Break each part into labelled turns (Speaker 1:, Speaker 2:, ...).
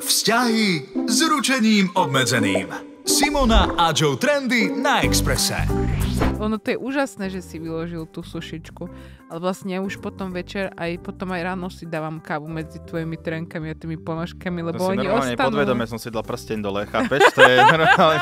Speaker 1: Vzťahy s ručením obmedzeným. Simona a Joe Trendy na Exprese.
Speaker 2: Ono to je úžasné, že si vyložil tú sušičku. Ale vlastne už potom večer, aj potom aj ráno si dávam kávu medzi tvojimi trenkami a tými ponožkami, lebo to si normálne ostanú. podvedome som si
Speaker 1: dal prsteň dole, chápeš? To je normálne.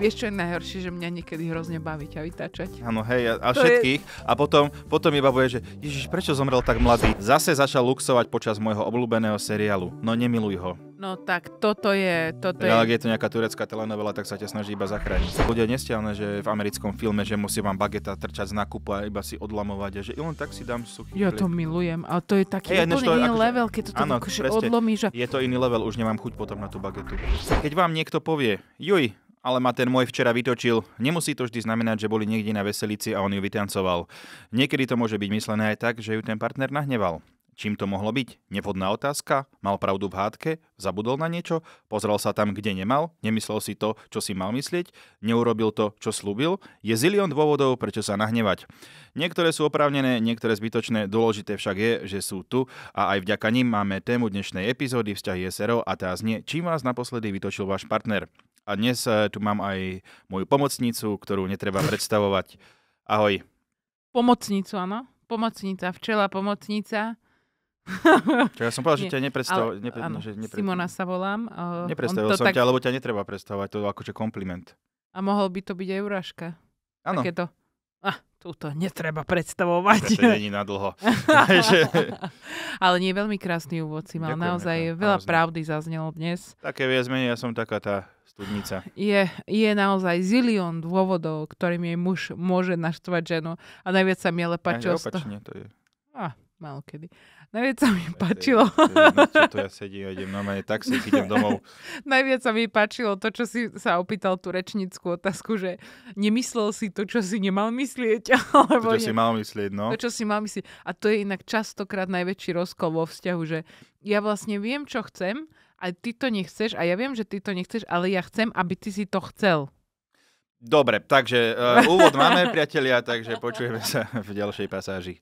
Speaker 2: Vieš, čo je najhoršie, že mňa niekedy hrozne baviť a vytáčať.
Speaker 1: Áno, hej, a, a všetkých. Je... A potom, potom iba bude, že Ježiš, prečo zomrel tak mladý? Zase začal luxovať počas môjho obľúbeného seriálu. No nemiluj ho.
Speaker 2: No tak toto je... Toto no, je... Ale ak
Speaker 1: je to nejaká turecká telenovela, tak sa ťa snaží iba zachrániť. Ľudia nestiaľné, že v americkom filme, že musí vám bageta trčať z nákupu a iba si odlamovať a že len tak si dám suchý Ja chlieb. to
Speaker 2: milujem, ale to je taký hey, to iný akože, level, keď to tam ano, akože odlomí, že...
Speaker 1: Je to iný level, už nemám chuť potom na tú bagetu. Keď vám niekto povie, juj, ale ma ten môj včera vytočil. Nemusí to vždy znamenať, že boli niekde na veselici a on ju vytancoval. Niekedy to môže byť myslené aj tak, že ju ten partner nahneval. Čím to mohlo byť? Nevhodná otázka? Mal pravdu v hádke? Zabudol na niečo? Pozrel sa tam, kde nemal? Nemyslel si to, čo si mal myslieť? Neurobil to, čo slúbil? Je zilion dôvodov, prečo sa nahnevať. Niektoré sú oprávnené, niektoré zbytočné, dôležité však je, že sú tu a aj vďaka nim máme tému dnešnej epizódy vzťahy SRO a tá znie, čím vás naposledy vytočil váš partner. A dnes eh, tu mám aj moju pomocnicu, ktorú netreba predstavovať. Ahoj.
Speaker 2: Pomocnicu, áno. Pomocnica, včela pomocnica.
Speaker 1: Čo ja som povedal, že ťa nepredstav... Nepre... Áno, že nepre... Simona
Speaker 2: sa volám. Uh, Nepredstavil som tak... ťa,
Speaker 1: lebo ťa netreba predstavovať, to je akože kompliment.
Speaker 2: A mohol by to byť aj Uraška. Áno. Takéto. Ah, túto netreba predstavovať. To není na dlho. Ale nie veľmi krásny úvod si mal. Ďakujem, naozaj ja, veľa naozaj. pravdy zaznelo dnes.
Speaker 1: Také viac menej, ja som taká tá studnica.
Speaker 2: Je, je naozaj zilión dôvodov, ktorým jej muž môže naštvať ženu. A najviac sa mi ale páčilo. Ja, opačne to je. Ah, malo kedy. Najviac sa mi páčilo. Čo tu ja
Speaker 1: sedím, idem normálne taxík, idem domov.
Speaker 2: Najviac sa mi páčilo to, čo si sa opýtal tú rečnickú otázku, že nemyslel si to, čo si nemal myslieť. Alebo to, čo ne... si mal myslieť, no. To, čo si mal myslieť. A to je inak častokrát najväčší rozkol vo vzťahu, že ja vlastne viem, čo chcem, a ty to nechceš a ja viem, že ty to nechceš, ale ja chcem, aby ty si to chcel.
Speaker 1: Dobre, takže uh, úvod máme, priatelia, takže počujeme sa v ďalšej pasáži.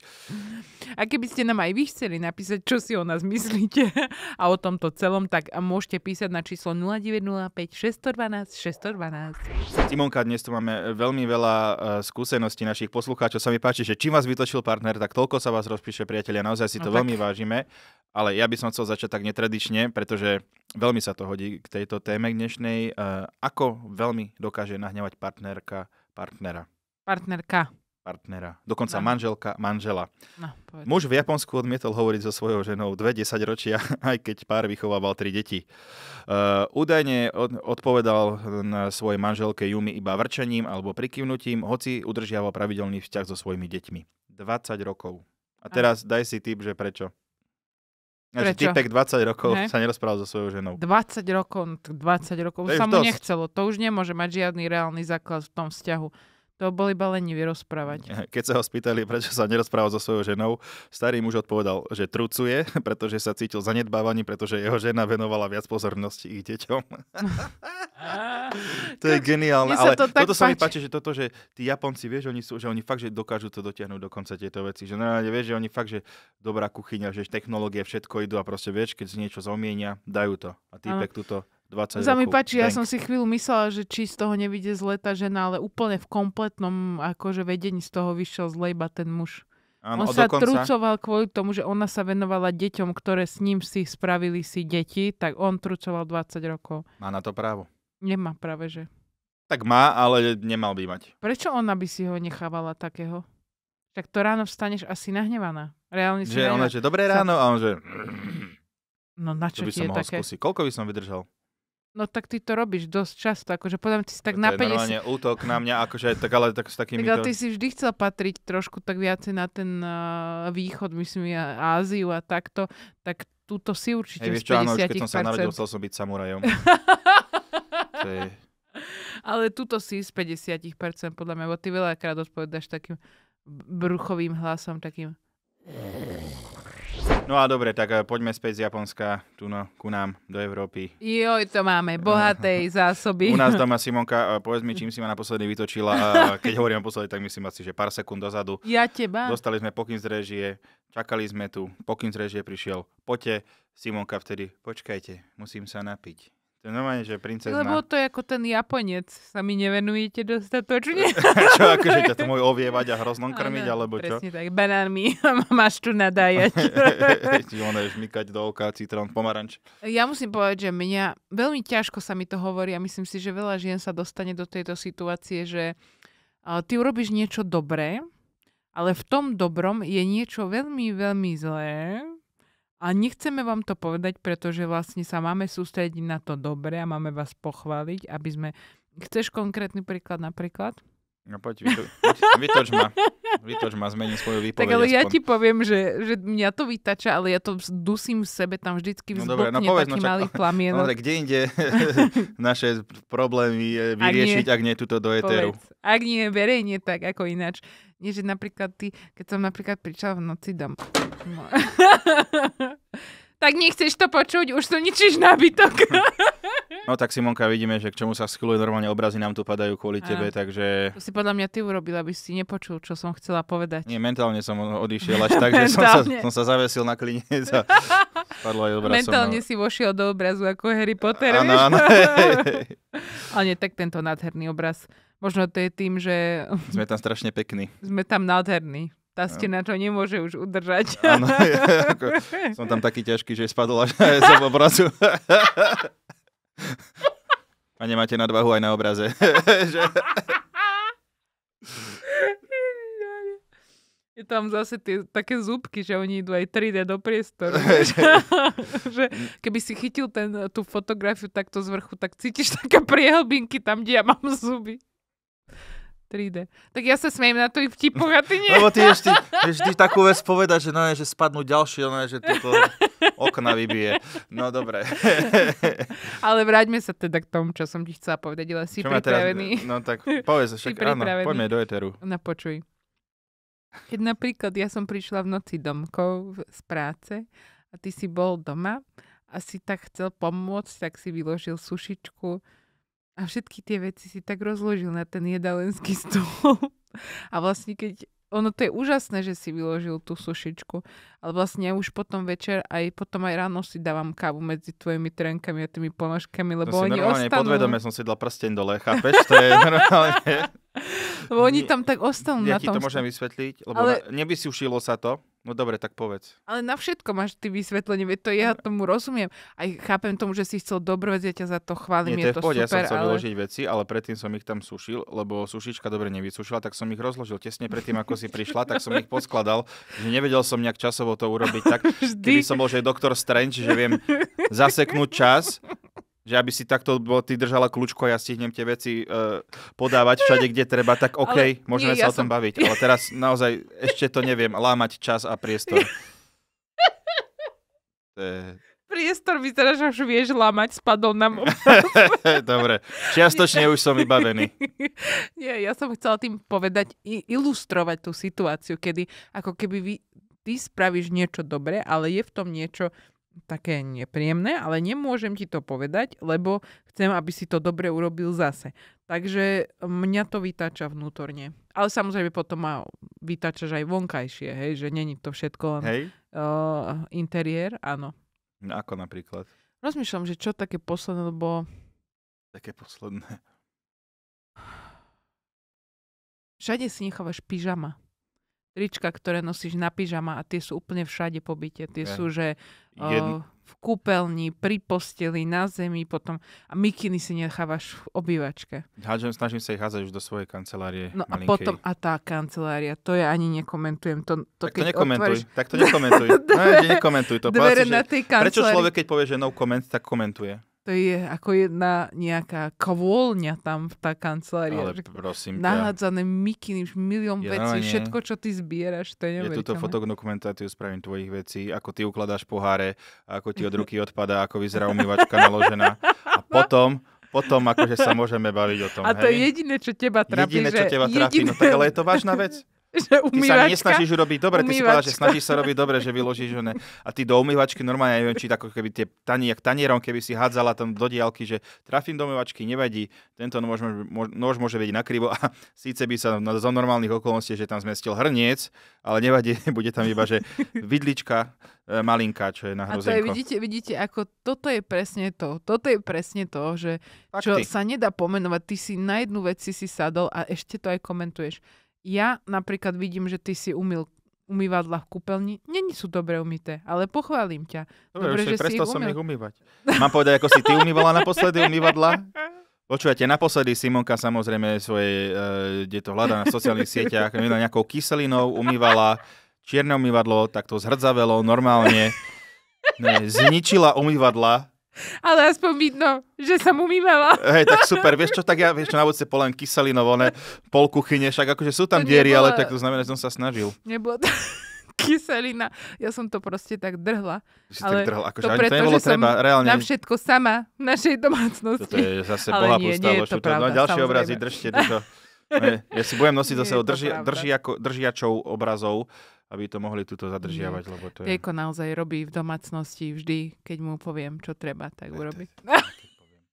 Speaker 2: A keby ste nám aj vy chceli napísať, čo si o nás myslíte a o tomto celom, tak môžete písať na číslo 0905 612
Speaker 1: 612. Simonka, dnes tu máme veľmi veľa uh, skúseností našich poslucháčov. Sa mi páči, že čím vás vytočil partner, tak toľko sa vás rozpíše, priatelia. Naozaj si no to no, veľmi tak. vážime. Ale ja by som chcel začať tak netradične, pretože veľmi sa to hodí k tejto téme dnešnej. Uh, ako veľmi dokáže nahňavať partnerka, partnera.
Speaker 2: Partnerka. Partnera. Dokonca no.
Speaker 1: manželka, manžela. No, Muž v Japonsku odmietol hovoriť so svojou ženou dve desaťročia, aj keď pár vychovával tri deti. Uh, údajne od, odpovedal na svojej manželke Jumi iba vrčením alebo prikyvnutím, hoci udržiaval pravidelný vzťah so svojimi deťmi. 20 rokov. A teraz daj si typ, že prečo. Prečo? Typek 20 rokov ne? sa nerozprával so svojou ženou.
Speaker 2: 20 rokov, 20 rokov sa mu nechcelo. To už nemôže mať žiadny reálny základ v tom vzťahu. To boli iba lenivý rozprávať.
Speaker 1: Keď sa ho spýtali, prečo sa nerozprával so svojou ženou, starý muž odpovedal, že trucuje, pretože sa cítil zanedbávaný, pretože jeho žena venovala viac pozornosti ich deťom. to je geniálne, ale to toto sa mi páči, že toto, že tí Japonci, vieš, oni sú, že oni fakt, že dokážu to dotiahnuť do konca tieto veci, že normálne, vieš, že oni fakt, že dobrá kuchyňa, že technológie, všetko idú a proste, vieš, keď si niečo zomienia, dajú to. A týpek no. túto 20 Za mi páči, ja som si chvíľu
Speaker 2: myslela, že či z toho nevíde zle tá žena, ale úplne v kompletnom akože vedení z toho vyšiel zle iba ten muž. Ano, on sa dokonca... trucoval kvôli tomu, že ona sa venovala deťom, ktoré s ním si spravili si deti, tak on trucoval 20 rokov.
Speaker 1: Má na to právo.
Speaker 2: Nemá práve, že.
Speaker 1: Tak má, ale nemal by mať.
Speaker 2: Prečo ona by si ho nechávala takého? Tak to ráno vstaneš asi nahnevaná. Reálne že ona, že dobré ráno
Speaker 1: a on, že... No na čo to by som mohol také? skúsiť. Koľko by som vydržal?
Speaker 2: No tak ty to robíš dosť často, akože podľa mňa ty si tak na To je si...
Speaker 1: útok na mňa, akože tak, ale tak s takými... Tak ale to... ty si
Speaker 2: vždy chcel patriť trošku tak viacej na ten uh, východ, myslím, ja, Áziu a takto, tak túto si určite hey, vieš čo, áno, už keď som sa narodil, chcel som byť samurajom. To je... Ale tuto si z 50% podľa mňa, bo ty veľakrát odpovedáš takým bruchovým hlasom, takým...
Speaker 1: No a dobre, tak eh, poďme späť z Japonska tu no, ku nám do Európy.
Speaker 2: Joj, to máme, bohatej zásoby. U nás
Speaker 1: doma Simonka, eh, povedz mi, čím si ma naposledy vytočila. Eh, keď hovorím naposledy, tak myslím asi, že pár sekúnd dozadu. Ja teba. Dostali sme pokyn z režie, čakali sme tu, pokyn z režie prišiel, poďte. Simonka vtedy, počkajte, musím sa napiť. To je normálne, že princezna. Lebo
Speaker 2: to je ako ten Japonec, sa mi nevenujete dostatočne. čo, akože ťa
Speaker 1: to môj ovievať a hroznom krmiť, alebo presne čo? Presne
Speaker 2: tak, banánmi máš tu nadájať.
Speaker 1: Ti ona žmykať do oka, citrón, pomaranč.
Speaker 2: Ja musím povedať, že mňa veľmi ťažko sa mi to hovorí a myslím si, že veľa žien sa dostane do tejto situácie, že ty urobíš niečo dobré, ale v tom dobrom je niečo veľmi, veľmi zlé, a nechceme vám to povedať, pretože vlastne sa máme sústrediť na to dobre a máme vás pochváliť, aby sme... Chceš konkrétny príklad napríklad?
Speaker 1: No poď, vytoč ma. Vytoč ma, zmením svoju výpoveď. Tak ale aspoň. ja ti
Speaker 2: poviem, že, že mňa to vytača, ale ja to dusím v sebe, tam vždycky no vzbukne no dobre, no povedz, taký no, čak, malý plamienok. No, tak kde inde
Speaker 1: naše problémy vyriešiť, ak nie, ak nie tuto do eteru?
Speaker 2: Povedz, ak nie verejne, tak ako ináč. Nie, že napríklad ty, keď som napríklad pričala v noci dom. No. tak nechceš to počuť, už to ničíš nábytok.
Speaker 1: no tak Simonka, vidíme, že k čomu sa schyluje, normálne obrazy nám tu padajú kvôli Aj. tebe, takže... To si
Speaker 2: podľa mňa ty urobil, aby si nepočul, čo som chcela povedať.
Speaker 1: Nie, mentálne som odišiel až tak, že som, sa, som sa zavesil na klinec a padlo aj obraz. Mentálne
Speaker 2: no. si vošiel do obrazu ako Harry Potter. Áno, áno. Ale nie, tak tento nádherný obraz. Možno to je tým, že... Sme tam strašne pekní. Sme tam nádherní. Tá no. stena to nemôže už udržať. Áno, ja, ako, som tam
Speaker 1: taký ťažký, že spadol až z obrazu. A nemáte nadvahu aj na obraze.
Speaker 2: je tam zase tie také zúbky, že oni idú aj 3D do priestoru. že keby si chytil ten, tú fotografiu takto z vrchu, tak cítiš také priehlbinky tam, kde ja mám zuby. 3D. Tak ja sa smejem na i vtipu, a ty nie. Lebo ty ešte, ešte takú vec
Speaker 1: povedať, že, no, je, že spadnú ďalšie, no, je, že toto okna vybije. No dobre.
Speaker 2: Ale vráťme sa teda k tomu, čo som ti chcela povedať, ale si čo pripravený. Teraz, no tak povedz, však áno, poďme do eteru. No počuj. Keď napríklad ja som prišla v noci domkov z práce a ty si bol doma a si tak chcel pomôcť, tak si vyložil sušičku, a všetky tie veci si tak rozložil na ten jedalenský stôl. A vlastne keď ono to je úžasné, že si vyložil tú sušičku, ale vlastne ja už potom večer, aj potom aj ráno si dávam kávu medzi tvojimi trenkami a tými ponožkami, lebo oni oni normálne ostanú. podvedome
Speaker 1: som si dal prsteň dole, chápeš? To je normálne... Lebo oni tam tak ostanú ja na tom. Ja to môžem vysvetliť, lebo ale... neby si ušilo sa to, No dobre, tak povedz.
Speaker 2: Ale na všetko máš ty vysvetlenie, veď to ja hm. tomu rozumiem. Aj chápem tomu, že si chcel dobro vec, ja ťa za to chválim, Nie, je to, je to pohode, super. Ja som chcel ale... vyložiť
Speaker 1: veci, ale predtým som ich tam sušil, lebo sušička dobre nevysušila, tak som ich rozložil tesne predtým, ako si prišla, tak som ich poskladal, že nevedel som nejak časovo to urobiť tak, Vždy. keby som bol, že doktor Strange, že viem zaseknúť čas že aby si takto, bo ty držala kľúčko a ja stihnem tie veci uh, podávať všade, kde treba, tak OK, ale môžeme nie, sa ja o tom som... baviť. Ale teraz naozaj ešte to neviem, lámať čas a priestor. Je...
Speaker 2: Priestor vyzerá, že už vieš lámať, spadol na môj.
Speaker 1: Dobre, čiastočne už som vybavený.
Speaker 2: Nie, ja som chcela tým povedať, ilustrovať tú situáciu, kedy ako keby vy, ty spravíš niečo dobre, ale je v tom niečo také nepríjemné, ale nemôžem ti to povedať, lebo chcem, aby si to dobre urobil zase. Takže mňa to vytáča vnútorne. Ale samozrejme potom ma vytáčaš aj vonkajšie, hej, že není to všetko len hej. Uh, interiér, áno.
Speaker 1: No ako napríklad?
Speaker 2: Rozmýšľam, že čo také posledné, lebo...
Speaker 1: Také posledné.
Speaker 2: Všade si nechávaš pyžama trička, ktoré nosíš na pyžama a tie sú úplne všade po byte. Tie yeah. sú, že o, v kúpeľni, pri posteli, na zemi, potom a mikiny si nechávaš v obývačke.
Speaker 1: Hádžem, snažím sa ich hádzať už do svojej kancelárie. No malinkej. a potom,
Speaker 2: a tá kancelária, to ja ani nekomentujem. To, to, tak, to nekomentuj, otváriš... tak to nekomentuj, tak to nekomentuj. no, nekomentuj to. Dvere na tej kancelárii. Prečo človek,
Speaker 1: keď povie, že no comment, tak komentuje?
Speaker 2: To je ako jedna nejaká kvôľňa tam v tá kancelárii. Ale prosím ťa. ja. mikiny, milión ja, vecí, všetko, čo ty zbieraš, to je neuveriteľné. Ja túto
Speaker 1: fotodokumentáciu spravím tvojich vecí, ako ty ukladáš poháre, ako ti od ruky odpadá, ako vyzerá umývačka naložená. A no. potom potom akože sa môžeme baviť o tom. A to hej? je
Speaker 2: jediné, čo teba trápi. Jediné, čo teba trápi. Jediné... No tak ale je
Speaker 1: to vážna vec.
Speaker 2: že umývačka. Ty sa nesnažíš urobiť dobre, umývačka. ty si povedal, že snažíš sa robiť
Speaker 1: dobre, že vyložíš, ho. A ty do umývačky normálne, ja neviem, či ako keby tie tani, jak tanierom, keby si hádzala tam do diálky, že trafím do umývačky, nevadí, tento nôž, môže nôž môže byť nakrivo a síce by sa no, za normálnych okolností, že tam zmestil hrniec, ale nevadí, bude tam iba, že vidlička e, malinka, malinká, čo je na hrozienko. A to je, vidíte,
Speaker 2: vidíte, ako toto je presne to. Toto je presne to, že Fakty. čo sa nedá pomenovať. Ty si na jednu vec si, si sadol a ešte to aj komentuješ ja napríklad vidím, že ty si umil umývadla v kúpeľni. Není sú dobre umité, ale pochválim ťa. No, dobre, dobre že si ich som ich umývať. Mám povedať, ako si ty umývala naposledy umývadla?
Speaker 1: Počujete, naposledy Simonka samozrejme svoje, eh, kde to hľadá na sociálnych sieťach, nejakou kyselinou umývala čierne umývadlo, tak to zhrdzavelo normálne. Ne, zničila umývadla,
Speaker 2: ale aspoň vidno, že som umývala.
Speaker 1: Hej, tak super. Vieš čo, tak ja vieš čo, na budúce polem ne, pol kuchyne, však akože sú tam to diery, nebolo... ale tak to znamená, že som sa snažil.
Speaker 2: Nebolo to kyselina. Ja som to proste tak drhla. Že ale tak drhla, akože to preto, to nebolo že treba, som reálne... na všetko sama v našej domácnosti. Toto je zase ale boha nie, nie je to no, pravda, no, ďalšie obrazy, držte, to.
Speaker 1: ja si budem nosiť zase držia, držia, držiačov obrazov aby to mohli tuto zadržiavať, lebo to je...
Speaker 2: naozaj robí v domácnosti vždy, keď mu poviem, čo treba, tak urobí.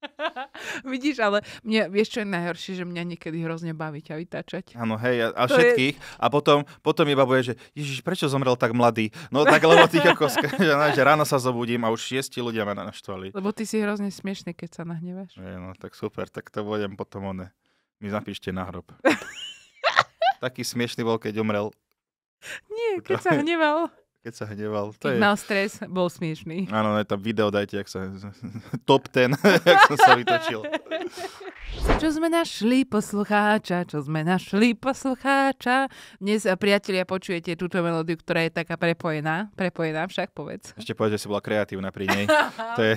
Speaker 2: Vidíš, ale mňa, vieš, čo je najhoršie, že mňa niekedy hrozne baviť a vytáčať. Áno, hej, a, a všetkých. Je...
Speaker 1: A potom, potom iba bude, že Ježiš, prečo zomrel tak mladý? No tak lebo ty ako, že ráno sa zobudím a už šiesti ľudia ma naštvali.
Speaker 2: Lebo ty si hrozne smiešný, keď sa nahneváš.
Speaker 1: Je, no tak super, tak to budem potom one. Mi zapíšte na hrob. Taký smiešný bol, keď umrel.
Speaker 2: Nie, keď sa hneval.
Speaker 1: Keď sa hneval. To keď je... mal
Speaker 2: stres, bol smiešný.
Speaker 1: Áno, tam video dajte, jak sa... Top ten, jak som sa vytočil.
Speaker 2: Čo sme našli poslucháča, čo sme našli poslucháča. Dnes, eh, priatelia, počujete túto melódiu, ktorá je taká prepojená. Prepojená však, povedz.
Speaker 1: Ešte povedz, že si bola kreatívna pri nej. To je,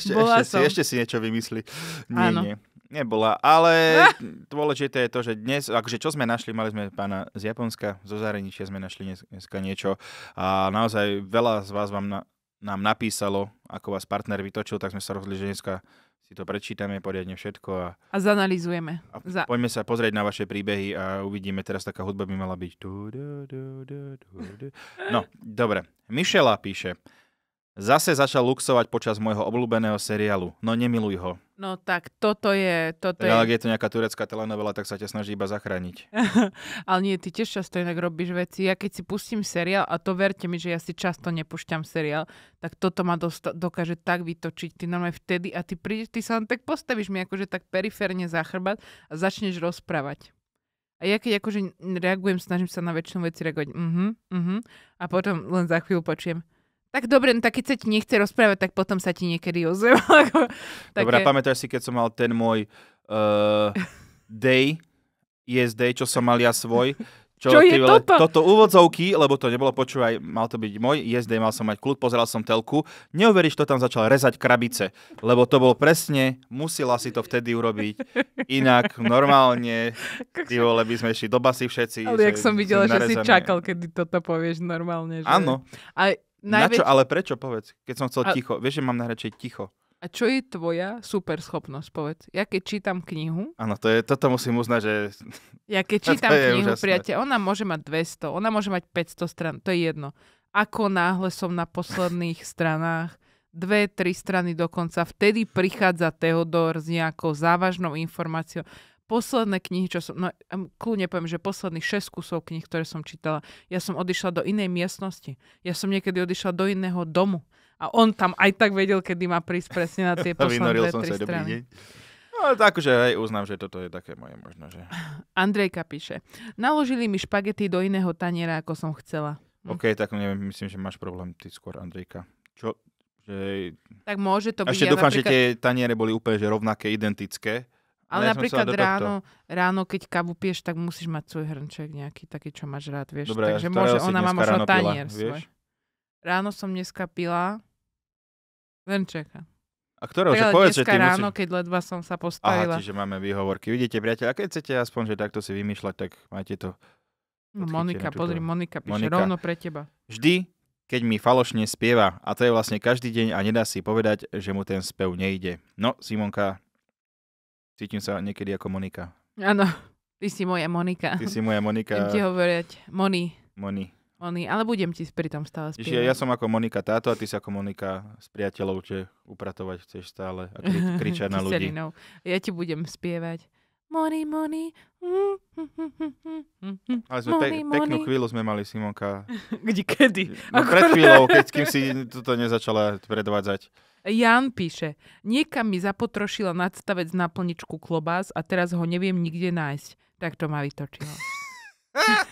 Speaker 1: ešte, bola ešte, som. si, ešte si niečo vymyslí. Nie, Áno. nie. Nebola, ale ah. dôležité je to, že dnes, akože čo sme našli, mali sme pána z Japonska, zo zahraničia sme našli dneska niečo a naozaj veľa z vás vám na, nám napísalo, ako vás partner vytočil, tak sme sa rozhodli, že dneska si to prečítame poriadne všetko. A, a
Speaker 2: zanalizujeme. A Za...
Speaker 1: Poďme sa pozrieť na vaše príbehy a uvidíme, teraz taká hudba by mala byť. No, dobre. Mišela píše, Zase začal luxovať počas môjho obľúbeného seriálu. No nemiluj ho.
Speaker 2: No tak toto je... Toto tak, je... je
Speaker 1: to nejaká turecká telenovela, tak sa ťa snaží iba zachrániť.
Speaker 2: ale nie, ty tiež často inak robíš veci. Ja keď si pustím seriál, a to verte mi, že ja si často nepušťam seriál, tak toto ma dosta- dokáže tak vytočiť. Ty normálne vtedy a ty prídeš, ty sa len tak postavíš mi akože tak periférne za chrbát a začneš rozprávať. A ja keď akože reagujem, snažím sa na väčšinu veci reagovať, uh-huh, uh-huh, a potom len za chvíľu počujem, tak dobre, no tak keď sa ti nechce rozprávať, tak potom sa ti niekedy ozvem. Také... Dobre, pamätáš
Speaker 1: si, keď som mal ten môj uh, day, yes day, čo som mal ja svoj, čo, čo je toto? Toto úvodzovky, lebo to nebolo počúvaj, mal to byť môj jezde, mal som mať kľud, pozeral som telku. Neuveríš, to tam začal rezať krabice, lebo to bol presne, musela si to vtedy urobiť. Inak normálne, ty vole, by sme išli do basy všetci. Ale jak som videla, že narezané. si čakal,
Speaker 2: kedy toto povieš normálne. Že... Áno. A Najväč... Na čo, ale prečo, povedz, keď som chcel a... ticho.
Speaker 1: Vieš, že mám najradšej ticho.
Speaker 2: A čo je tvoja super schopnosť, povedz? Ja keď čítam knihu...
Speaker 1: Áno, to je, toto musím uznať, že... Ja keď čítam knihu, priate.
Speaker 2: priateľ, ona môže mať 200, ona môže mať 500 stran, to je jedno. Ako náhle som na posledných stranách, dve, tri strany dokonca, vtedy prichádza Teodor s nejakou závažnou informáciou posledné knihy, čo som, no kľudne poviem, že posledných 6 kusov knih, ktoré som čítala, ja som odišla do inej miestnosti. Ja som niekedy odišla do iného domu. A on tam aj tak vedel, kedy má prísť presne na tie posledné som sa, strany.
Speaker 1: Dobrý deň. No, takže aj uznám, že toto je také moje možno, že...
Speaker 2: Andrejka píše, naložili mi špagety do iného taniera, ako som chcela.
Speaker 1: Hm. OK, tak neviem, myslím, že máš problém ty skôr, Andrejka. Čo? Že... Tak môže to byť. Ešte ja dúfam, napríklad... že tie taniere boli úplne že rovnaké, identické ale ja napríklad ráno,
Speaker 2: ráno, keď kávu piješ, tak musíš mať svoj hrnček nejaký, taký, čo máš rád, vieš. Dobre, Takže môže, ona má možno tanier svoj. Ráno som dneska pila hrnčeka.
Speaker 1: A ktorého? Že povedz, že ty ráno, musí... keď ledva som sa postavila. Aha, čiže máme výhovorky. Vidíte, priateľ, a keď chcete aspoň, že takto si vymýšľať, tak máte to...
Speaker 2: No, Monika, pozri, Monika píše Monika. rovno pre teba.
Speaker 1: Vždy, keď mi falošne spieva, a to je vlastne každý deň a nedá si povedať, že mu ten spev nejde. No, Simonka, Cítim sa niekedy ako Monika.
Speaker 2: Áno, ty si moja Monika. Ty si moja Monika. Budem ti hovoriť Moni. Moni. Moni, ale budem ti pri tom stále spievať. Čiže ja
Speaker 1: som ako Monika táto a ty si ako Monika s priateľov, že upratovať chceš stále a kri- kričať na ľudí.
Speaker 2: Ja ti budem spievať. Moni, Moni.
Speaker 1: Ale sme pe- peknú chvíľu sme mali Simonka. Kde, kedy? No, pred chvíľou, keď kým si toto nezačala predvádzať.
Speaker 2: Jan píše, niekam mi zapotrošila nadstavec na plničku klobás a teraz ho neviem nikde nájsť. Tak to ma vytočilo.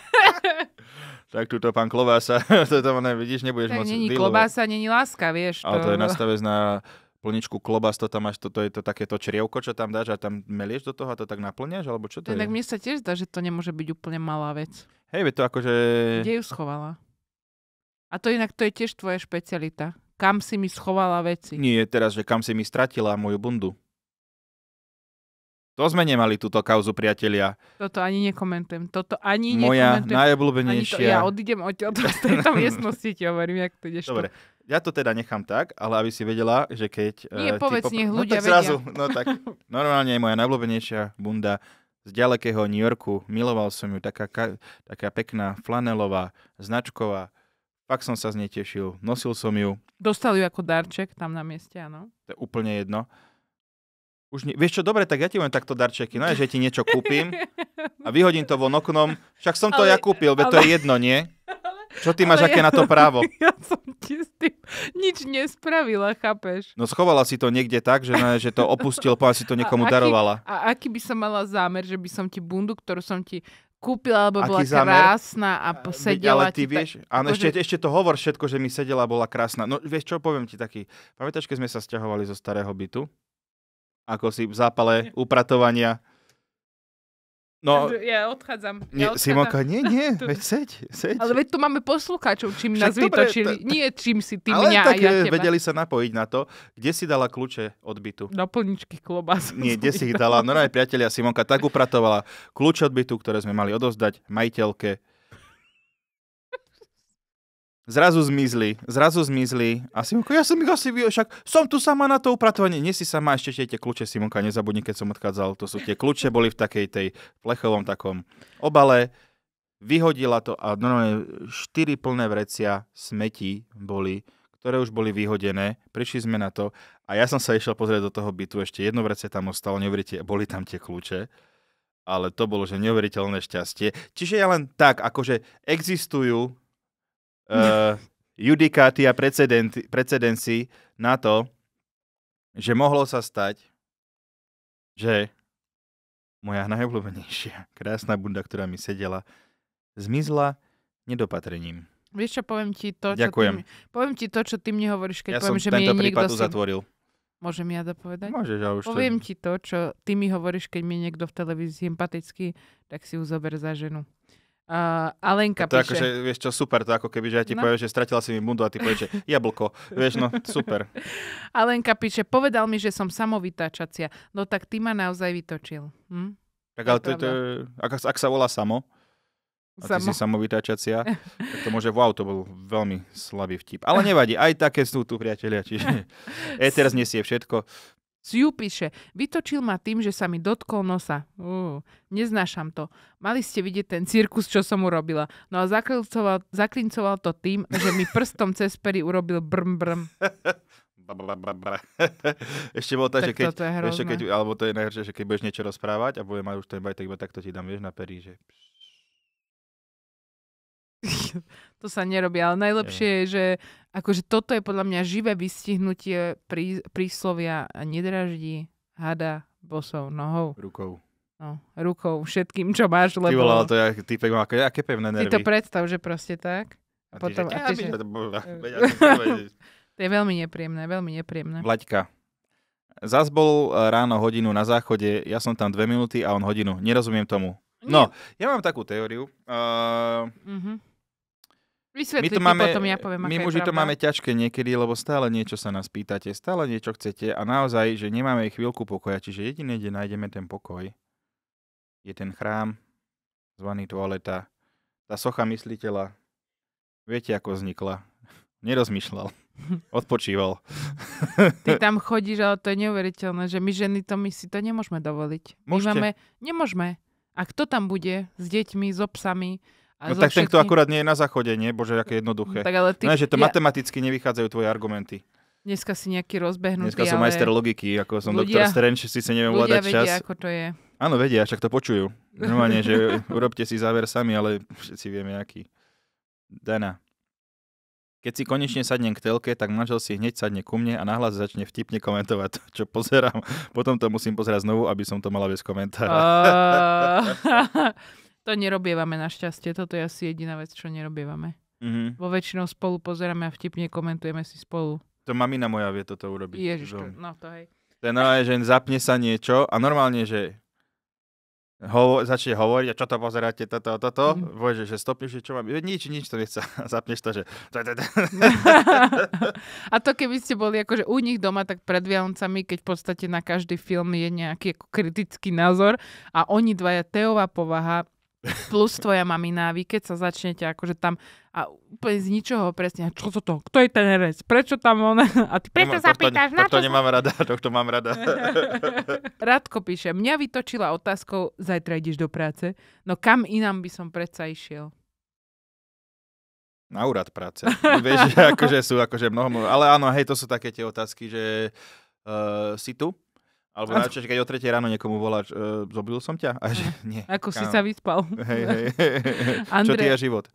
Speaker 1: tak túto pán Klobása, to tam vidíš, nebudeš tak moc není dealovať. Klobása,
Speaker 2: není láska, vieš. To... Ale to je nastavec
Speaker 1: na plničku klobás, to tam máš, to je to takéto črievko, čo tam dáš a tam melieš do toho a to tak naplňaš, alebo čo to tak je? Tak
Speaker 2: mne sa tiež zdá, že to nemôže byť úplne malá vec.
Speaker 1: Hej, to akože... Kde ju
Speaker 2: schovala? A to inak, to je tiež tvoja špecialita kam si mi schovala veci.
Speaker 1: Nie, teraz, že kam si mi stratila moju bundu. To sme nemali túto kauzu, priatelia.
Speaker 2: Toto ani nekomentujem. Toto ani Moja najobľúbenejšia. ja odídem od z tejto miestnosti, ti hovorím, jak to
Speaker 1: ideš. Dobre, tu. ja to teda nechám tak, ale aby si vedela, že keď... Nie, uh, povedz, pop... No ľudia no, tak vedia. Zrazu, no tak, normálne je moja najobľúbenejšia bunda z ďalekého New Yorku. Miloval som ju, taká, taká pekná, flanelová, značková Pak som sa z nej tešil. Nosil som ju.
Speaker 2: Dostal ju ako darček tam na mieste, áno.
Speaker 1: To je úplne jedno. Už nie, Vieš čo, dobre, tak ja ti len takto darčeky, no že ti niečo kúpim a vyhodím to von oknom. Však som to ale, ja kúpil, veď ale... to je jedno, nie? Čo ty máš ale aké ja, na to právo? Ja som ti
Speaker 2: s tým nič nespravila, chápeš?
Speaker 1: No schovala si to niekde tak, že, ne, že to opustil, povedal si to niekomu a aký, darovala.
Speaker 2: A aký by som mala zámer, že by som ti bundu, ktorú som ti kúpila, alebo bola zámer? krásna a sedela. Ale ty vieš, tak... áno, ešte, ešte
Speaker 1: to hovor všetko, že mi sedela, bola krásna. No vieš čo, poviem ti taký, pamätáš, keď sme sa stiahovali zo starého bytu? Ako si v zápale upratovania No,
Speaker 2: ja odchádzam. Nie, ja odchádzam. Simonka, nie, nie,
Speaker 1: veď seď, seď. Ale
Speaker 2: veď tu máme poslucháčov, čím Však nás dobre, vytočili. To... Nie, čím si ty mňa tak ja teba. vedeli
Speaker 1: sa napojiť na to, kde si dala kľúče od bytu. Do plničky klobás. Nie, kde si ich dala. No, no aj priatelia Simonka tak upratovala kľúč od bytu, ktoré sme mali odozdať majiteľke Zrazu zmizli, zrazu zmizli a Simonka, ja som ich asi vyho, však som tu sama na to upratovanie. Nie si sama, ešte tie, tie kľúče, Simonka, nezabudni, keď som odchádzal. To sú tie kľúče, boli v takej tej plechovom takom obale. Vyhodila to a normálne štyri plné vrecia smetí boli, ktoré už boli vyhodené. Prišli sme na to a ja som sa išiel pozrieť do toho bytu. Ešte jedno vrece tam ostalo, neuverite, boli tam tie kľúče ale to bolo, že neuveriteľné šťastie. Čiže ja len tak, akože existujú uh, judikáty a precedenci na to, že mohlo sa stať, že moja najobľúbenejšia krásna bunda, ktorá mi sedela, zmizla nedopatrením.
Speaker 2: Vieš čo, poviem ti to, čo Ďakujem. Ty, mi, poviem ti to, čo ty mne hovoríš, keď ja poviem, že mi je niekto... Ja som zatvoril. Môžem ja dopovedať? Môžeš, ja už Poviem to... ti to, čo ty mi hovoríš, keď mi niekto v televízii sympatický, tak si ju zober za ženu. Uh, Alenka to píše... že, akože,
Speaker 1: vieš čo, super, to ako keby, že ja ti no. povieš, že stratila si mi bundu a ty povieš, že jablko. vieš, no, super.
Speaker 2: Alenka píše, povedal mi, že som samovytáčacia. No tak ty ma naozaj vytočil. Hm? Tak ale to, to,
Speaker 1: ak, ak sa volá samo, a ty si samovytáčacia, tak to môže, wow, to bol veľmi slabý vtip. Ale nevadí, aj také sú tu priatelia, čiže Eter znesie všetko.
Speaker 2: Siu píše, vytočil ma tým, že sa mi dotkol nosa. Uh, neznášam to. Mali ste vidieť ten cirkus, čo som urobila. No a zaklincoval, zaklincoval to tým, že mi prstom cez pery urobil brm brm.
Speaker 1: ešte bolo tak, tak že keď, ešte keď, alebo to je najhoršie, že keď budeš niečo rozprávať a bude mať už ten bajtek, tak takto ti dám, vieš, na pery, že... Pš.
Speaker 2: to sa nerobí, ale najlepšie je, že akože toto je podľa mňa živé vystihnutie prí, príslovia a nedraždí hada bosou nohou. Rukou. No, rukou, všetkým, čo máš, lebo... Ty volal, to,
Speaker 1: ja, ty má aké, aké pevné nervy. Ty to
Speaker 2: predstav, že proste tak. A, a ty, že, a ty, že... to je veľmi nepríjemné, veľmi nepríjemné.
Speaker 1: Vlaďka. Zas bol e, ráno hodinu na záchode, ja som tam dve minúty a on hodinu. Nerozumiem tomu. No, ja mám takú teóriu. Uh, mm-hmm. Vysvetlí, my to máme, potom ja poviem, my muži to máme ťažké niekedy, lebo stále niečo sa nás pýtate, stále niečo chcete a naozaj, že nemáme ich chvíľku pokoja, čiže jediné, kde nájdeme ten pokoj, je ten chrám, zvaný toaleta, tá socha mysliteľa. Viete, ako vznikla? Nerozmýšľal. Odpočíval. Ty
Speaker 2: tam chodíš, ale to je neuveriteľné, že my ženy to my si to nemôžeme dovoliť. Môžete. My máme, nemôžeme. A kto tam bude s deťmi, so psami? no tak všetkým... tento akurát
Speaker 1: nie je na záchode, nie? Bože, aké jednoduché. No, tak ale ty... No, že to ja... matematicky nevychádzajú tvoje argumenty.
Speaker 2: Dneska si nejaký rozbehnutý, Dneska som ale... majster logiky, ako som ľudia, doktor Strange, si neviem vládať vedia, čas. ako to je.
Speaker 1: Áno, vedia, však to počujú. Normálne, že urobte si záver sami, ale všetci vieme, aký. Dana. Keď si konečne sadnem k telke, tak manžel si hneď sadne ku mne a nahlas začne vtipne komentovať to, čo pozerám. Potom to musím pozerať znovu, aby som to mala bez komentára.
Speaker 2: Uh... To nerobievame našťastie, toto je asi jediná vec, čo nerobievame. Mm-hmm. Vo väčšinou spolu pozeráme a vtipne komentujeme si spolu.
Speaker 1: To mamina moja vie toto urobiť. Ježiš, no to hej. Ten je, že zapne sa niečo a normálne, že hovo- začne hovoriť, a čo to pozeráte, toto, toto, mm. bože, že stopneš, že čo mám, nič, nič to nechce, zapneš to, že...
Speaker 2: a to keby ste boli akože u nich doma, tak pred Vianocami, keď v podstate na každý film je nejaký kritický názor a oni dvaja, Teová povaha plus tvoja mamina, vy keď sa začnete akože tam a úplne z ničoho presne, čo to to, kto je ten herec, prečo tam on, a ty prečo sa pýtaš na to? To nemám
Speaker 1: rada, tohto mám rada.
Speaker 2: Radko píše, mňa vytočila otázkou, zajtra ideš do práce, no kam inám by som predsa išiel?
Speaker 1: Na úrad práce. Vieš, že akože sú akože mnoho, ale áno, hej, to sú také tie otázky, že uh, si tu, alebo a... radšej, keď o 3 ráno niekomu voláš, e, zobil som ťa? A že, nie. Ako kam? si sa vyspal. Hej, hej. Andrej, Čo ty je život?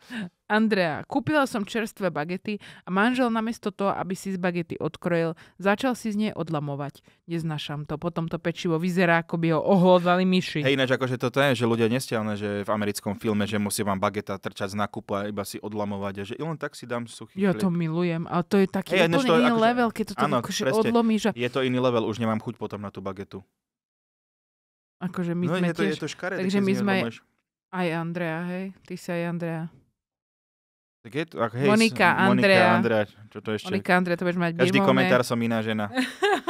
Speaker 2: Andrea, kúpila som čerstvé bagety a manžel namiesto toho, aby si z bagety odkrojil, začal si z nej odlamovať. Neznašam to. Potom to pečivo vyzerá, ako by ho ohľadali myši. Hej,
Speaker 1: ináč akože toto je, že ľudia nestiavne, že v americkom filme, že musí vám bageta trčať z nákupu a iba si odlamovať a že len tak si dám suchý Ja to milujem,
Speaker 2: ale to je taký hey, úplne iný akože, level, keď to tam akože odlomíš. Že...
Speaker 1: Je to iný level, už nemám chuť potom na tú bagetu. Akože
Speaker 2: my no, sme je to, tiež, je to škaredé, takže my sme, aj Andrea, hej, ty si aj Andrea.
Speaker 1: Tak je to, ak, hej, Monika, Monika Andrea. Andrea. Čo to ešte? Monika Andrea, to budeš mať Každý komentár som iná žena.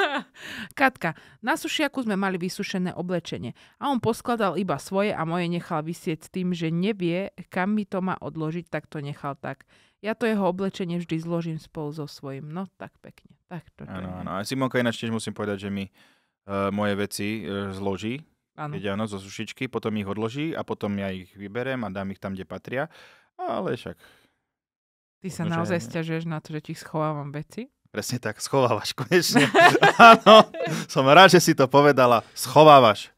Speaker 2: Katka, na sušiaku sme mali vysušené oblečenie a on poskladal iba svoje a moje nechal vysieť s tým, že nevie, kam mi to má odložiť, tak to nechal tak. Ja to jeho oblečenie vždy zložím spolu so svojím. No, tak pekne. Tak to áno, áno.
Speaker 1: A Simonka ináč tiež musím povedať, že mi uh, moje veci uh, zloží. Áno. Keď áno, zo sušičky, potom ich odloží a potom ja ich vyberem a dám ich tam, kde patria. Ale však
Speaker 2: Ty sa Možno, naozaj stiažuješ na to, že ti schovávam veci?
Speaker 1: Presne tak, schovávaš konečne. Áno, som rád, že si to povedala. Schovávaš.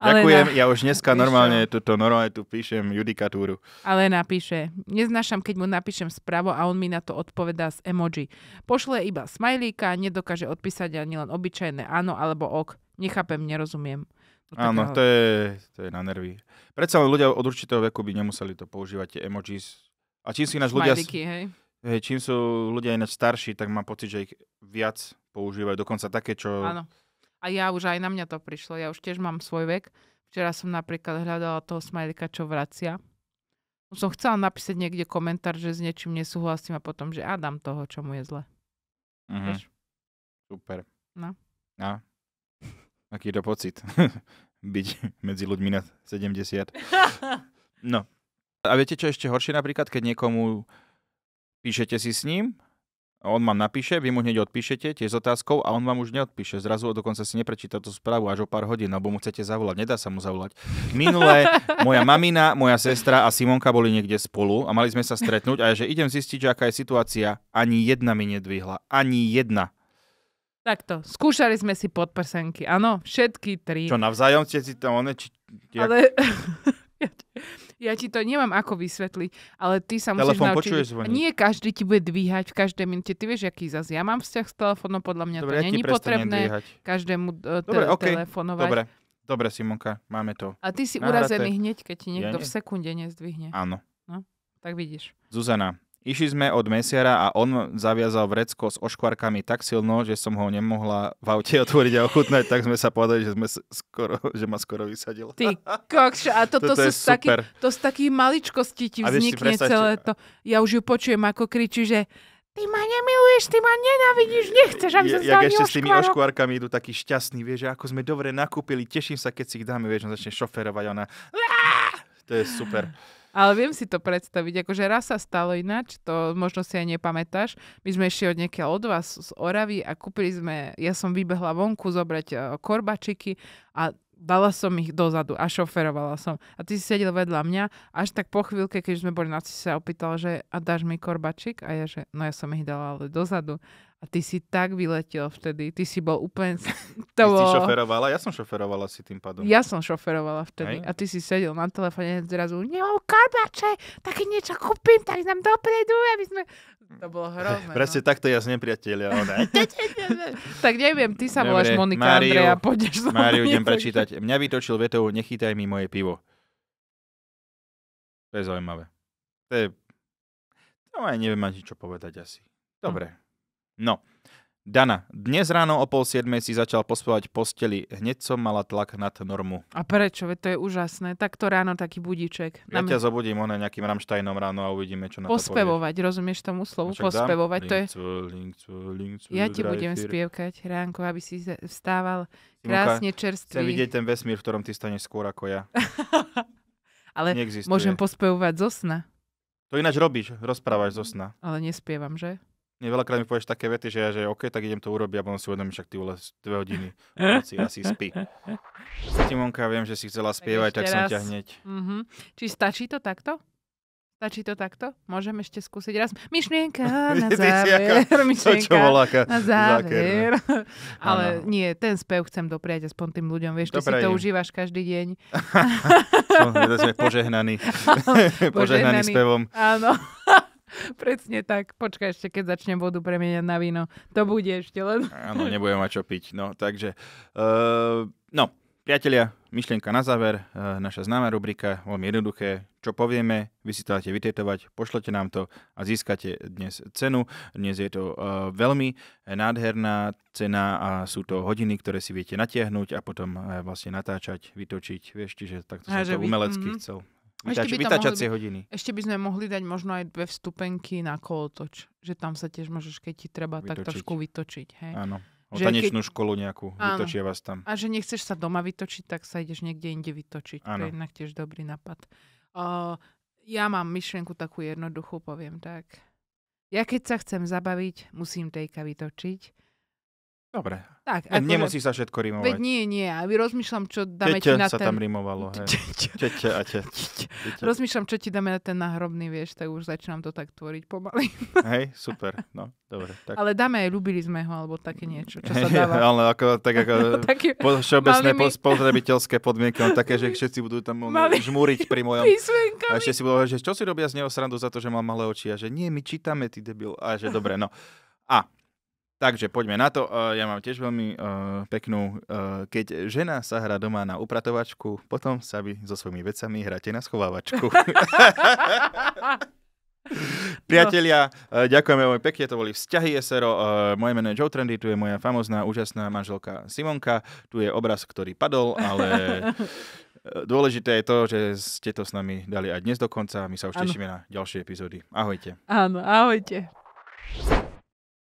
Speaker 2: Ale Ďakujem, na... ja
Speaker 1: už dneska píšem. normálne tuto, normálne tu píšem judikatúru.
Speaker 2: Ale napíše. Neznášam, keď mu napíšem spravo a on mi na to odpovedá s emoji. Pošle iba smajlíka, nedokáže odpísať ani len obyčajné áno alebo ok. Nechápem, nerozumiem. No, áno, to
Speaker 1: je, to je na nervy. Predsa ľudia od určitého veku by nemuseli to používať, tie emojis a čím sú ináč ľudia... hej? Hej, čím sú ľudia ináč starší, tak mám pocit, že ich viac používajú. Dokonca také, čo... Áno.
Speaker 2: A ja už aj na mňa to prišlo. Ja už tiež mám svoj vek. Včera som napríklad hľadala toho smajlika, čo vracia. No som chcela napísať niekde komentár, že s niečím nesúhlasím a potom, že a dám toho, čo mu je zle.
Speaker 1: Mhm. Vieš? Super. No. A? Aký je to pocit? Byť medzi ľuďmi na 70. No. A viete, čo ešte horšie napríklad, keď niekomu píšete si s ním, on vám napíše, vy mu hneď odpíšete tiež s otázkou a on vám už neodpíše. Zrazu dokonca si neprečíta tú správu až o pár hodín, alebo mu chcete zavolať. Nedá sa mu zavolať. Minulé, moja mamina, moja sestra a Simonka boli niekde spolu a mali sme sa stretnúť a ja, že idem zistiť, že aká je situácia. Ani jedna mi nedvihla. Ani jedna.
Speaker 2: Takto, skúšali sme si podprsenky, áno, všetky tri. Čo,
Speaker 1: navzájom ste si tam one... Či, jak... Ale...
Speaker 2: Ja ti to nemám ako vysvetliť, ale ty sa musíš Telefón naučiť. počuješ zvoniť. Nie každý ti bude dvíhať v každej minúte. Ty vieš, aký zás ja mám vzťah s telefónom, podľa mňa Dobre, to ja není potrebné dvíhať. každému e, te- Dobre, okay. telefonovať. Dobre.
Speaker 1: Dobre, Simonka, máme to. A ty si nahraté. urazený hneď, keď ti niekto ja nie. v sekunde nezdvihne. Áno.
Speaker 2: No, tak vidíš.
Speaker 1: Zuzana, Išli sme od mesiara a on zaviazal vrecko s oškvarkami tak silno, že som ho nemohla v aute otvoriť a ochutnať, tak sme sa povedali, že, sme skoro, že ma skoro vysadil.
Speaker 2: Ty kokš, a to, to, to, sú taký, to z takých maličkostí ti vznikne celé to. Ja už ju počujem, ako kričí, že Ty ma nemiluješ, ty ma nenávidíš, nechceš, aby ja, Jak ešte s tými oškvarkami
Speaker 1: idú taký šťastný, vieš, že ako sme dobre nakúpili, teším sa, keď si ich dáme, vieš, on začne šoferovať, ona... To je super.
Speaker 2: Ale viem si to predstaviť, akože raz sa stalo ináč, to možno si aj nepamätáš. My sme išli od niekiaľ od vás z Oravy a kúpili sme, ja som vybehla vonku zobrať e, korbačiky a dala som ich dozadu a šoferovala som. A ty si sedel vedľa mňa, až tak po chvíľke, keď sme boli na si sa opýtal, že a dáš mi korbačik? A ja, že no ja som ich dala ale dozadu. A ty si tak vyletel vtedy. Ty si bol úplne...
Speaker 1: To Ty si šoferovala? Ja som šoferovala si tým pádom. Ja som šoferovala vtedy. Hej.
Speaker 2: A ty si sedel na telefóne a zrazu, nemám karbače, také niečo kúpim, tak nám dopredu, aby sme... To bolo eh, hrozné. No. Presne
Speaker 1: no. takto ja z nepriateľia.
Speaker 2: tak neviem, ty sa voláš Monika Mário, Andrea, pôjdeš so Máriu, idem prečítať.
Speaker 1: Mňa vytočil vetou, nechytaj mi moje pivo. To je zaujímavé. To je... No aj neviem ani čo povedať asi. Dobre. Hm. No, Dana, dnes ráno o pol siedmej si začal pospovať posteli. Hneď som mala tlak nad normu.
Speaker 2: A prečo? Veď to je úžasné. Takto ráno taký budíček. Ja ťa
Speaker 1: zobudím ona nejakým Ramštajnom ráno a uvidíme, čo na to Pospevovať, rozumieš tomu slovu? No však Pospevovať. Dám? To je... Link, link, ja ti budem
Speaker 2: spievkať ránko, aby si vstával krásne čerstvý. Chcem vidieť
Speaker 1: ten vesmír, v ktorom ty staneš skôr ako ja. Ale Neexistuje. môžem
Speaker 2: pospevovať zo sna.
Speaker 1: To ináč robíš, rozprávaš zo sna.
Speaker 2: Ale nespievam, že?
Speaker 1: veľakrát mi povieš také vety, že ja, že OK, tak idem to urobiť a potom si uvedomím, však ty vole dve hodiny noci asi spí. Simonka, viem, že si chcela spievať, tak, tak som ťa hneď.
Speaker 2: Mm-hmm. Či stačí to takto? Stačí to takto? Môžem ešte skúsiť raz. Myšlienka na záver. myšlienka čo bola, ka, na záver. Ale ano. nie, ten spev chcem dopriať aspoň tým ľuďom. Vieš, Dobre, ty si to im. užívaš každý deň. sme požehnaní. Požehnaný požehnaný spevom. Áno. Presne tak. Počkaj ešte, keď začnem vodu premieňať na víno. To bude ešte len. Áno,
Speaker 1: nebudem mať čo piť. No, takže... Uh, no, priatelia, myšlienka na záver. Uh, naša známa rubrika, veľmi jednoduché. Čo povieme, vy si to dáte vytetovať, pošlete nám to a získate dnes cenu. Dnes je to uh, veľmi nádherná cena a sú to hodiny, ktoré si viete natiahnuť a potom uh, vlastne natáčať, vytočiť. Vieš, čiže takto som to umelecky mm-hmm. chcel Vytač, ešte by vytačacie mohli, hodiny.
Speaker 2: Ešte by sme mohli dať možno aj dve vstupenky na kolotoč. Že tam sa tiež môžeš, keď ti treba, vytočiť. tak trošku vytočiť. Hej? Áno. O že tanečnú keď... školu nejakú, áno. vytočia vás tam. A že nechceš sa doma vytočiť, tak sa ideš niekde inde vytočiť. Áno. To je jednak tiež dobrý nápad. Uh, ja mám myšlienku takú jednoduchú, poviem tak. Ja keď sa chcem zabaviť, musím tejka vytočiť Dobre. Tak, ako Nemusí sa všetko rimovať. Veď nie, nie. A rozmýšľam, čo dáme Tete ti na sa ten... tam
Speaker 1: rimovalo. Tete a
Speaker 2: Rozmýšľam, čo ti dáme na ten náhrobný, vieš, tak už začínam to tak tvoriť pomaly.
Speaker 1: Hej, super. No, dobre. Tak. Ale
Speaker 2: dáme aj, ľubili sme ho, alebo také niečo, čo sa dáva. Ale ako, tak ako no, Taký, po, všeobecné mi... spotrebiteľské
Speaker 1: podmienky, také, že všetci budú tam mali... žmúriť pri mojom. A ešte si budú že čo si robia z neho srandu za to, že mám malé oči a že nie, my čítame, ty debil. A že dobre, no. A Takže poďme na to. E, ja mám tiež veľmi uh, peknú. Uh, keď žena sa hrá doma na upratovačku, potom sa vy so svojimi vecami hráte na schovávačku. Priatelia, no. ďakujeme veľmi pekne, to boli vzťahy SRO. Moje meno je Joe Trendy, tu je moja famozná, úžasná manželka Simonka. Tu je obraz, ktorý padol, ale dôležité je to, že ste to s nami dali aj dnes dokonca. My sa už ano. tešíme na ďalšie epizódy. Ahojte. Áno, ahojte.